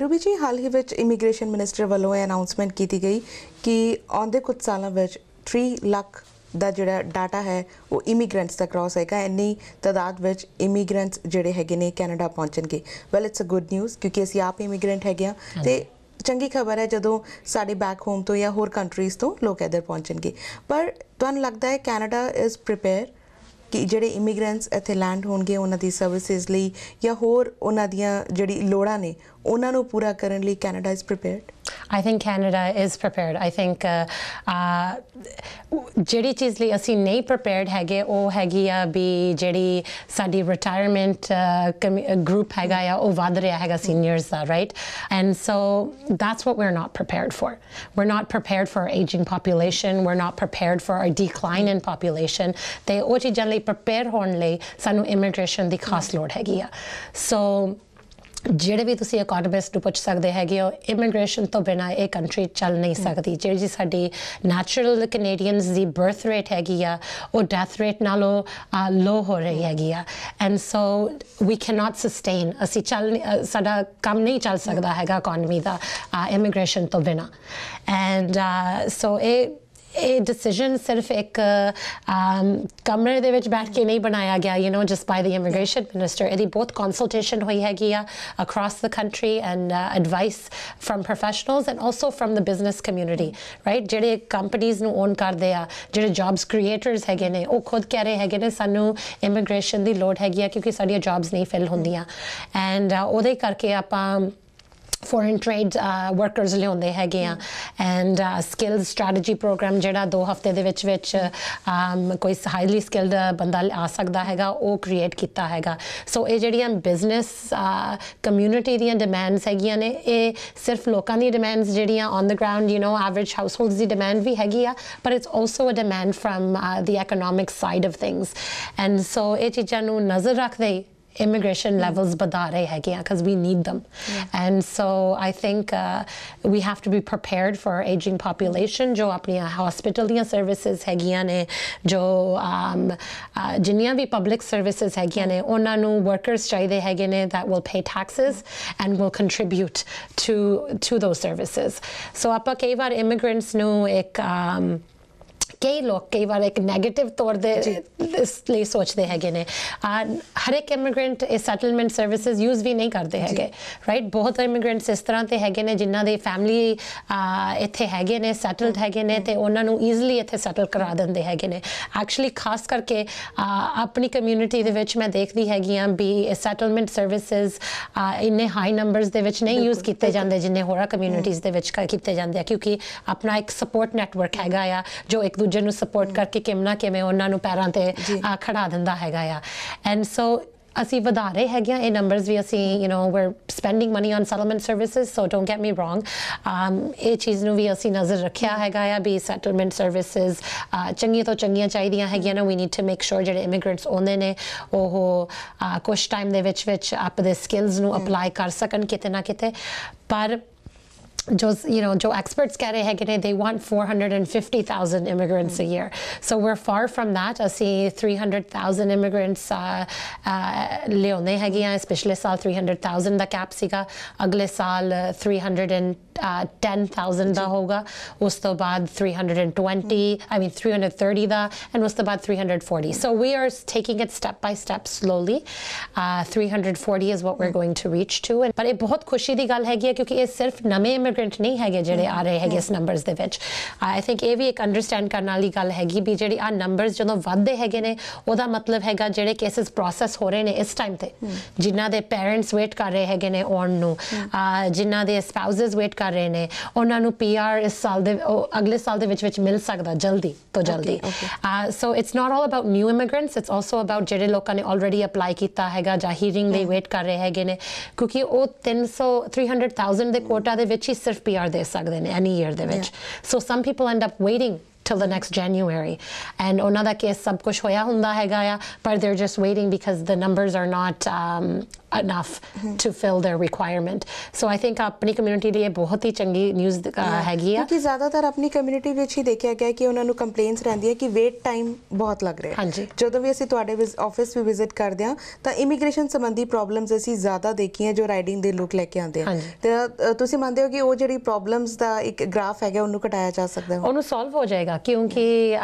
ਰੂਬੀ ਜੀ ਹਾਲ ਹੀ ਵਿੱਚ ਇਮੀਗ੍ਰੇਸ਼ਨ ਮਿਨਿਸਟਰ ਵੱਲੋਂ ਇਹ ਅਨਾਉਂਸਮੈਂਟ ਕੀਤੀ ਗਈ ਕਿ ਆਉਂਦੇ ਕੁਝ ਸਾਲਾਂ ਵਿੱਚ 3 ਲੱਖ ਦਾ ਜਿਹੜਾ ਡਾਟਾ ਹੈ ਉਹ ਇਮੀਗ੍ਰੈਂਟਸ ਦਾ ਕ੍ਰਾਸ ਹੈਗਾ ਇੰਨੀ ਤਦਾਦ ਵਿੱਚ ਇਮੀਗ੍ਰੈਂਟਸ ਜਿਹੜੇ ਹੈਗੇ ਨੇ ਕੈਨੇਡਾ ਪਹੁੰਚਣਗੇ well it's a good news ਕਿਉਂਕਿ ਅਸੀਂ ਆਪ ਇਮੀਗ੍ਰੈਂਟ ਹੈਗੇ ਆ ਤੇ ਚੰਗੀ ਖਬਰ ਹੈ ਜਦੋਂ ਸਾਡੇ ਬੈਕ ਹੋਮ ਤੋਂ ਜਾਂ ਹੋਰ ਕੰਟਰੀਜ਼ ਤੋਂ ਲੋਕ ਇੱਧਰ ਪਹੁੰਚਣਗੇ ਪਰ ਤੁਹਾਨੂੰ ਲੱਗਦਾ ਹੈ ਕੈਨੇਡਾ ਇਜ਼ ਪ੍ਰੀਪੇਅਰ ਕਿ ਜਿਹੜੇ ਇਮੀਗ੍ਰੈਂਟਸ ਇੱਥੇ ਲੈਂਡ ਹੋਣਗੇ ਉਹਨਾਂ ਦੀ ਸਰਵਿਸਿਜ਼ ਲਈ ਜਾਂ ਹੋਰ ਉਹਨਾਂ ਦੀਆਂ ਜਿਹੜੀ ਲੋੜਾਂ ਨੇ ਉਹਨਾਂ ਨੂੰ ਪੂਰਾ ਕਰਨ ਲਈ Canada is prepared I think Canada is prepared. I think ਜਿਹੜੀ ਚੀਜ਼ ਲਈ ਅਸੀਂ ਨਹੀਂ prepared ਹੈਗੇ ਉਹ ਹੈਗੀ ਆ ਵੀ ਜਿਹੜੀ ਸਾਡੀ retirement group ਹੈਗਾ ਆ ਉਹ ਵਧ ਰਿਹਾ ਹੈਗਾ seniors the right and so that's what we're not prepared for we're not prepared for our aging population we're not prepared for our decline in population ਤੇ ਉਹ ਚੀਜ਼ਾਂ ਲਈ prepare ਹੋਣ ਲਈ ਸਾਨੂੰ immigration ਦੀ ਖਾਸ ਲੋੜ ਹੈਗੀ ਆ so ਜਿਹੜੇ ਵੀ ਤੁਸੀਂ ਇਕਨੋਮਿਸਟ ਨੂੰ ਪੁੱਛ ਸਕਦੇ ਹੈਗੇ ਹੋ ਇਮੀਗ੍ਰੇਸ਼ਨ ਤੋਂ ਬਿਨਾ ਇਹ ਕੰਟਰੀ ਚੱਲ ਨਹੀਂ ਸਕਦੀ ਜਿਹੜੀ ਜੀ ਸਾਡੀ ਨੈਚੁਰਲ ਕੈਨੇਡੀਅਨਸ ਦੀ ਬਰਥ ਰੇਟ ਹੈਗੀ ਆ ਉਹ ਡੈਥ ਰੇਟ ਨਾਲੋਂ ਲੋ ਹੋ ਰਹੀ ਹੈਗੀ ਆ and so we cannot sustain ਅਸੀਂ ਚੱਲ ਸਾਡਾ ਕੰਮ ਨਹੀਂ ਚੱਲ ਸਕਦਾ ਹੈਗਾ ਇਕਨੋਮੀ ਦਾ ਇਮੀਗ੍ਰੇਸ਼ਨ ਤੋਂ ਬਿਨਾ ਐਂਡ ਸੋ ਇਹ ਇਹ ਡਿਸੀਜਨ ਸਿਰਫ ਇੱਕ ਅਮ ਕਮਰੇ ਦੇ ਵਿੱਚ ਬੈਠ ਕੇ ਨਹੀਂ ਬਣਾਇਆ ਗਿਆ you know just by the immigration minister ਇਹਦੀ ਬਹੁਤ ਕੰਸਲਟੇਸ਼ਨ ਹੋਈ ਹੈ ਗਿਆ across the country and advice from professionals and also from the business community right ਜਿਹੜੇ ਕੰਪਨੀਆਂ ਨੂੰ ਓਨ ਕਰਦੇ ਆ ਜਿਹੜੇ ਜੌਬਸ ਕ੍ਰੀਏਟਰਸ ਹੈਗੇ ਨੇ ਉਹ ਖੁਦ ਕਹਿ ਰਹੇ ਹੈਗੇ ਨੇ ਸਾਨੂੰ ਇਮੀਗ੍ਰੇਸ਼ਨ ਦੀ ਲੋੜ ਹੈਗੀ ਆ ਕਿਉਂਕਿ ਸਾਡੀਆਂ ਜੌਬਸ ਨਹੀਂ ਫਿਲ ਹੁੰਦੀਆਂ ਐਂਡ ਉਹਦੇ ਕਰਕੇ ਆਪਾਂ ਫੋਰਨ ਟ੍ਰੇਡ ਵਰਕਰਸ ਲਿਆਉਂਦੇ ਹੈਗੇ ਆ ਐਂਡ ਸਕਿੱਲ ਸਟ੍ਰੈਟਜੀ ਪ੍ਰੋਗਰਾਮ ਜਿਹੜਾ ਦੋ ਹਫ਼ਤੇ ਦੇ ਵਿੱਚ ਵਿੱਚ um, ਕੋਈ ਹਾਈਲੀ ਸਕਿਲਡ ਬੰਦਾ ਆ ਸਕਦਾ ਹੈਗਾ ਉਹ ਕ੍ਰੀਏਟ ਕੀਤਾ ਹੈਗਾ ਸੋ ਇਹ ਜਿਹੜੀਆਂ ਬਿਜ਼ਨਸ ਕਮਿਊਨਿਟੀ uh, ਦੀਆਂ ਡਿਮਾਂਡਸ ਹੈਗੀਆਂ ਨੇ ਇਹ ਸਿਰਫ ਲੋਕਾਂ ਦੀ ਡਿਮਾਂਡਸ ਜਿਹੜੀਆਂ on the ground you know average households ਦੀ ਡਿਮਾਂਡ ਵੀ ਹੈਗੀ ਆ ਪਰ it's also a demand from the economic side of things and so ਇਹ ਚੀਜ਼ਾਂ ਨੂੰ ਨਜ਼ਰ ਰੱਖਦੇ immigration mm. levels badare rahe because we need them. Yeah. Hmm. And so I think uh, we have to be prepared for our aging population jo apniya uh, hospital services hagiyan ne jo um, uh, bhi public services hagiyan hmm. ne workers ਚਾਹੀਦੇ ਹੈਗੇ that will pay taxes hmm. and will contribute to to those services. So ਆਪਾਂ ਕਈ immigrants ਨੂੰ ek. um, ਕਈ ਲੋਕ ਕਈ ਵਾਰ ਇੱਕ negative ਤੌਰ ਤੇ ਇਸ ਲਈ ਸੋਚਦੇ ਹੈਗੇ ਨੇ ਹਰ ਇੱਕ ਇਮੀਗ੍ਰੈਂਟ ਇਸ ਸੈਟਲਮੈਂਟ ਸਰਵਿਸਿਜ਼ ਯੂਜ਼ ਵੀ ਨਹੀਂ ਕਰਦੇ ਹੈਗੇ ਰਾਈਟ ਬਹੁਤ ਇਮੀਗ੍ਰੈਂਟਸ ਇਸ ਤਰ੍ਹਾਂ ਤੇ ਹੈਗੇ ਨੇ ਜਿਨ੍ਹਾਂ ਦੇ ਫੈਮਿਲੀ ਇੱਥੇ ਹੈਗੇ ਨੇ ਸੈਟਲਡ ਹੈਗੇ ਨੇ ਤੇ ਉਹਨਾਂ ਨੂੰ ਈਜ਼ੀਲੀ ਇੱਥੇ ਸੈਟਲ ਕਰਾ ਦਿੰਦੇ ਹੈਗੇ ਨੇ ਐਕਚੁਅਲੀ ਖਾਸ ਕਰਕੇ ਆਪਣੀ ਕਮਿਊਨਿਟੀ ਦੇ ਵਿੱਚ ਮੈਂ ਦੇਖਦੀ ਹੈਗੀ ਆ ਵੀ ਸੈਟਲਮੈਂਟ ਸਰਵਿਸਿਜ਼ ਇੰਨੇ ਹਾਈ ਨੰਬਰਸ ਦੇ ਵਿੱਚ ਨਹੀਂ ਯੂਜ਼ ਕੀਤੇ ਜਾਂਦੇ ਜਿੰਨੇ ਹੋਰਾ ਕਮਿਊਨਿਟੀਆਂ ਦੇ ਵਿੱਚ ਕੀਤੇ ਜਾਂਦੇ ਆ ਕਿਉਂਕਿ ਆਪਣਾ ਇੱਕ ਸਪੋਰਟ ਨੈਟਵਰਕ ਹੈਗਾ ਆ ਜੋ ਇੱਕ ਦੂਜੇ ਨੂੰ ਸਪੋਰਟ ਕਰਕੇ ਕਿਮਨਾ ਕਿਵੇਂ ਉਹਨਾਂ ਨੂੰ ਪੈਰਾਂ ਤੇ ਆ ਖੜਾ ਦਿੰਦਾ ਹੈਗਾ ਆ ਐਂਡ ਸੋ ਅਸੀਂ ਵਧਾ ਰਹੇ ਹੈਗੇ ਆ ਇਹ ਨੰਬਰਸ ਵੀ ਅਸੀਂ you know we are spending money on settlement services so don't get me wrong um ਇਹ ਚੀਜ਼ ਨੂੰ ਵੀ ਅਸੀਂ ਨਜ਼ਰ ਰੱਖਿਆ ਹੈਗਾ ਆ ਵੀ ਸੈਟਲਮੈਂਟ ਸਰਵਿਸਿਜ਼ ਚੰਗੀ ਤੋਂ ਚੰਗੀਆਂ ਚਾਹੀਦੀਆਂ ਹੈਗੀਆਂ ਨਾ we need to make sure ਜਿਹੜੇ ਇਮੀਗ੍ਰੈਂਟਸ ਆਉਂਦੇ ਨੇ ਉਹ ਕੁਝ ਟਾਈਮ ਦੇ ਵਿੱਚ ਵਿੱਚ ਆਪ ਦੇ ਸਕਿੱਲਸ ਨੂੰ ਅਪਲਾਈ ਕਰ ਸਕਣ ਕਿਤੇ ਨਾ ਕਿਤੇ ਪਰ you know, Joe experts get a they want 450,000 immigrants a mm. year. So we're far from that. I see 300,000 immigrants, uh, uh, Leone uh, Hegia, especially saw 300,000 the capsiga, Aglisal uh, 310,000 the Hoga, Ustobad 320, mm. I mean 330 the, and Ustobad 340. So we are taking it step by step slowly. 340 is what we're mm. going to reach to. And, but it's very happy because it's just immigrants. Immigrant ਨਹੀਂ ਹੈਗੇ ਜਿਹੜੇ ਆ ਰਹੇ ਹੈਗੇ ਇਸ numbers ਦੇ ਵਿੱਚ I think ਇਹ ਵੀ ਇੱਕ ਅੰਡਰਸਟੈਂਡ ਕਰਨ ਵਾਲੀ ਗੱਲ ਹੈਗੀ ਵੀ ਜਿਹੜੀ ਆ ਨੰਬਰਸ ਜਦੋਂ ਵੱਧਦੇ ਹੈਗੇ ਨੇ ਉਹਦਾ ਮਤਲਬ ਹੈਗਾ ਜਿਹੜੇ ਕੇਸਸ ਪ੍ਰੋਸੈਸ ਹੋ ਰਹੇ ਨੇ ਇਸ ਟਾਈਮ ਤੇ ਜਿਨ੍ਹਾਂ ਦੇ ਪੇਰੈਂਟਸ ਵੇਟ ਕਰ ਰਹੇ ਹੈਗੇ ਨੇ ਔਨ ਨੂੰ ਜਿਨ੍ਹਾਂ ਦੇ ਸਪਾਊਸਸ ਵੇਟ ਕਰ ਰਹੇ ਨੇ ਉਹਨਾਂ ਨੂੰ ਪੀਆਰ ਇਸ ਸਾਲ ਦੇ ਅਗਲੇ ਸਾਲ ਦੇ ਵਿੱਚ ਵਿੱਚ ਮਿਲ ਸਕਦਾ ਜਲਦੀ ਤੋਂ ਜਲਦੀ so it's not all about new immigrants it's also about ਜਿਹੜੇ ਲੋਕਾਂ ਨੇ ਆਲਰੇਡੀ ਅਪਲਾਈ ਕੀਤਾ ਹੈਗਾ ਜਾਂ ਹੀਰਿੰਗ ਲਈ ਵੇਟ ਕਰ ਰਹੇ ਹੈਗੇ ਨੇ ਕਿਉਂਕਿ ਉਹ 300 300000 ਦੇ ਕੋਟਾ ਦੇ ਵਿੱਚ ਹੀ SFBR, they suck, then any year they yeah. So some people end up waiting till the next January and ਉਹਨਾਂ ਦਾ ਕੇਸ ਸਭ ਕੁਝ ਹੋਇਆ ਹੁੰਦਾ ਹੈਗਾ ਆ ਪਰ they're just waiting because the numbers are not um, enough mm -hmm. to fill their requirement so i think ਆਪਣੀ community ਲਈ ਇਹ ਬਹੁਤ ਹੀ ਚੰਗੀ ਨਿਊਜ਼ ਹੈਗੀ ਆ ਕਿਉਂਕਿ ਜ਼ਿਆਦਾਤਰ ਆਪਣੀ ਕਮਿਊਨਿਟੀ ਵਿੱਚ ਹੀ ਦੇਖਿਆ ਗਿਆ ਕਿ ਉਹਨਾਂ ਨੂੰ ਕੰਪਲੇਂਟਸ ਰਹਿੰਦੀਆਂ ਕਿ ਵੇਟ ਟਾਈਮ ਬਹੁਤ ਲੱਗ ਰਿਹਾ ਹੈ ਜਦੋਂ ਵੀ ਅਸੀਂ ਤੁਹਾਡੇ ਆਫਿਸ ਵੀ ਵਿਜ਼ਿਟ ਕਰਦੇ ਆ ਤਾਂ ਇਮੀਗ੍ਰੇਸ਼ਨ ਸੰਬੰਧੀ ਪ੍ਰੋਬਲਮਸ ਅਸੀਂ ਜ਼ਿਆਦਾ ਦੇਖੀਆਂ ਜੋ ਰਾਈਡਿੰਗ ਦੇ ਲੋਕ ਲੈ ਕੇ ਆਉਂਦੇ ਆ ਤੇ ਤੁਸੀਂ ਮੰਨਦੇ ਹੋ ਕਿ ਉਹ ਜਿਹੜੀ ਪ੍ਰੋਬਲਮਸ ਦਾ ਇੱਕ ਗ੍ਰਾਫ ਹੈਗਾ ਉਹਨੂੰ ਘਟਾਇਆ ਜਾ ਸਕਦਾ ਹੈ ਉਹਨੂੰ ਸੋਲਵ ਹੋ ਜਾਏਗਾ ਕਿਉਂਕਿ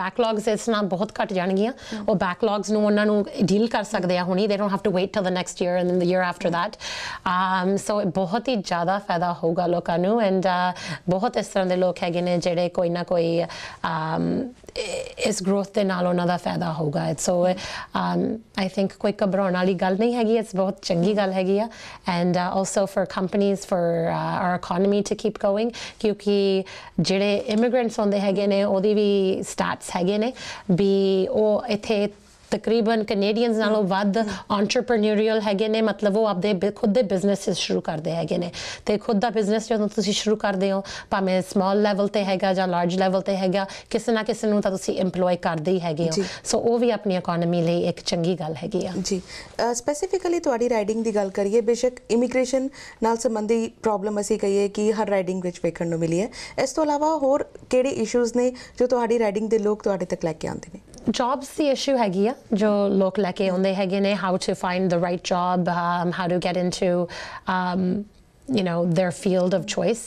ਬੈਕਲੌਗਸ ਇਸ ਨਾਲ ਬਹੁਤ ਘਟ ਜਾਣਗੀਆਂ ਉਹ ਬੈਕਲੌਗਸ ਨੂੰ ਉਹਨਾਂ ਨੂੰ ਡੀਲ ਕਰ ਸਕਦੇ ਆ ਹੁਣੀ ਦੇ don't have to wait till the next year and the year after that um so ਬਹੁਤ ਹੀ ਜ਼ਿਆਦਾ ਫਾਇਦਾ ਹੋਗਾ ਲੋਕਾਂ ਨੂੰ ਐਂਡ ਬਹੁਤ ਇਸ ਤਰ੍ਹਾਂ ਦੇ ਲੋਕ ਹੈਗੇ ਨੇ ਜਿਹੜੇ ਕੋਈ ਨਾ ਕੋਈ ਆਮ ਇਸ ਗਰੋਥ ਦੇ ਨਾਲ ਉਹਨਾਂ ਦਾ ਫਾਇਦਾ ਹੋਗਾ ਸੋ ਆਮ ਆਈ ਥਿੰਕ ਕੋਈ ਘਬਰਾਉਣ ਵਾਲੀ ਗੱਲ ਨਹੀਂ ਹੈਗੀ ਇਸ ਬਹੁਤ ਚੰਗੀ ਗੱਲ ਹੈਗੀ ਆ ਐਂਡ ਆਲਸੋ ਫॉर ਕੰਪਨੀਆਂ for our economy to keep going ਕਿਉਂਕਿ ਜਿਹੜੇ ਇਮੀਗ੍ਰੈਂਟਸ ਹੁੰਦੇ ਹੈਗੇ ਨੇ ਉਹਦੀ ਵੀ ਸਟੈਟਸ ਹੈਗੇ ਨੇ ਵੀ ਉਹ ਇੱਥੇ ਤਕਰੀਬਨ ਕੈਨੇਡੀਅਨਸ ਨਾਲੋਂ ਵੱਧ ਐਂਟਰਪ੍ਰੀਨਿਊਰੀਅਲ ਹੈਗੇ ਨੇ ਮਤਲਬ ਉਹ ਆਪਦੇ ਖੁਦ ਦੇ ਬਿਜ਼ਨੈਸਸ ਸ਼ੁਰੂ ਕਰਦੇ ਹੈਗੇ ਨੇ ਤੇ ਖੁਦ ਦਾ ਬਿਜ਼ਨਸ ਜਦੋਂ ਤੁਸੀਂ ਸ਼ੁਰੂ ਕਰਦੇ ਹੋ ਭਾਵੇਂ ਸਮਾਲ ਲੈਵਲ ਤੇ ਹੈਗਾ ਜਾਂ ਲਾਰਜ ਲੈਵਲ ਤੇ ਹੈਗਾ ਕਿਸੇ ਨਾ ਕਿਸੇ ਨੂੰ ਤਾਂ ਤੁਸੀਂ ਏਮਪਲੋਈ ਕਰਦੇ ਹੀ ਹੈਗੇ ਹੋ ਸੋ ਉਹ ਵੀ ਆਪਣੀ ਇਕਨੋਮੀ ਲਈ ਇੱਕ ਚੰਗੀ ਗੱਲ ਹੈਗੀ ਆ ਜੀ ਸਪੈਸੀਫਿਕਲੀ ਤੁਹਾਡੀ ਰਾਈਡਿੰਗ ਦੀ ਗੱਲ ਕਰੀਏ ਬੇਸ਼ੱਕ ਇਮੀਗ੍ਰੇਸ਼ਨ ਨਾਲ ਸੰਬੰਧੀ ਪ੍ਰੋਬਲਮ ਅਸੀਂ ਕਹੀਏ ਕਿ ਹਰ ਰਾਈਡਿੰਗ ਵਿੱਚ ਵੇਖਣ ਨੂੰ ਮਿਲੀ ਹੈ ਇਸ ਤੋਂ ਇਲਾਵਾ ਹੋਰ ਕਿਹੜੇ ਇਸ਼ੂਜ਼ ਨੇ ਜੋ ਤੁਹਾਡੀ ਰਾਈਡਿੰਗ ਦੇ ਲੋਕ ਤੁਹਾਡੇ ਤੱਕ ਲੈ ਕੇ ਆਉਂਦੇ ਨੇ jobs the issue hai jo lok leke onde hai how to find the right job um, how to get into um, you know their field of choice